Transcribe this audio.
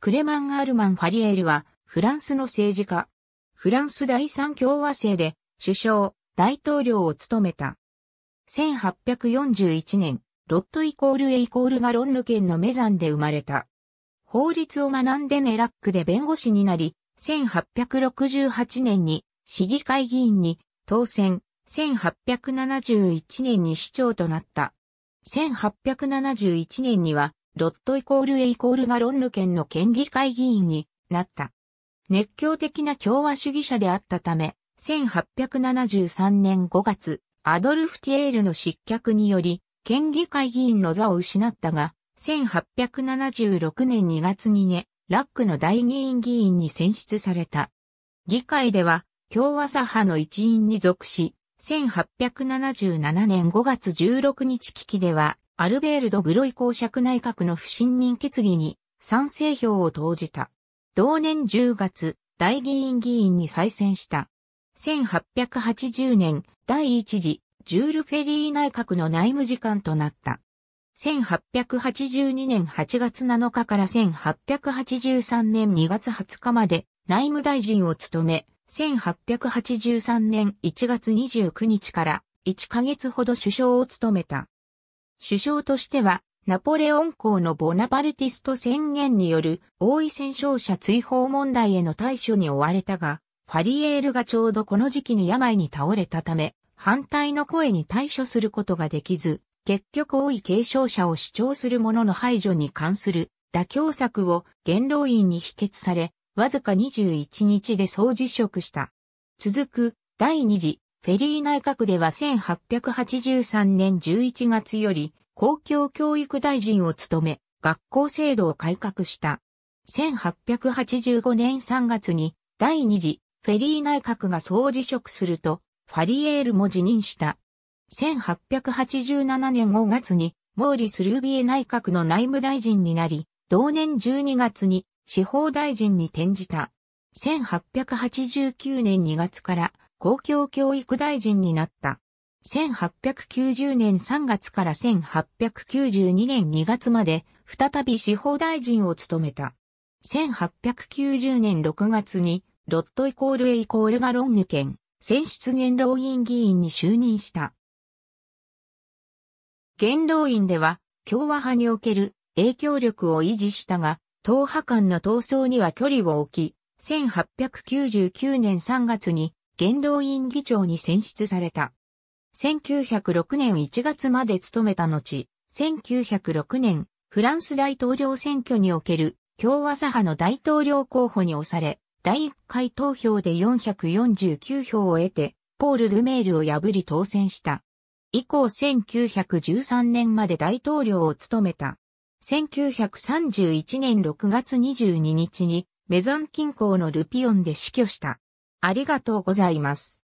クレマン・アールマン・ファリエールは、フランスの政治家。フランス第三共和制で、首相、大統領を務めた。1841年、ロットイコールエイコールガロンヌ県のメザンで生まれた。法律を学んでネラックで弁護士になり、1868年に市議会議員に当選、1871年に市長となった。1871年にはロットイコールエイコールがロンヌ県の県議会議員になった。熱狂的な共和主義者であったため、1873年5月、アドルフ・ティエールの失脚により、県議会議員の座を失ったが、1876年2月にね、ラックの大議員議員に選出された。議会では、共和左派の一員に属し、1877年5月16日危機では、アルベールド・グロイ公爵内閣の不信任決議に賛成票を投じた。同年10月、大議院議員に再選した。1880年、第一次、ジュール・フェリー内閣の内務次官となった。1882年8月7日から1883年2月20日まで内務大臣を務め、1883年1月29日から1ヶ月ほど首相を務めた。首相としては、ナポレオン公のボナパルティスト宣言による王位戦勝者追放問題への対処に追われたが、ファリエールがちょうどこの時期に病に倒れたため、反対の声に対処することができず、結局王位継承者を主張する者の排除に関する妥協策を元老院に否決され、わずか21日で総辞職した。続く、第二次フェリー内閣では1883年11月より公共教育大臣を務め、学校制度を改革した。1885年3月に第2次フェリー内閣が総辞職すると、ファリエールも辞任した。1887年5月にモーリス・ルービエ内閣の内務大臣になり、同年12月に司法大臣に転じた。1889年2月から公共教育大臣になった。1890年3月から1892年2月まで再び司法大臣を務めた。1890年6月にロットイコールエイコールがロング県選出元老院議員に就任した。元老院では共和派における影響力を維持したが、党派間の闘争には距離を置き、1899年3月に元老院議長に選出された。1906年1月まで務めた後、1906年、フランス大統領選挙における共和左派の大統領候補に押され、第1回投票で449票を得て、ポール・ルメールを破り当選した。以降1913年まで大統領を務めた。1931年6月22日に、メザン近郊のルピオンで死去した。ありがとうございます。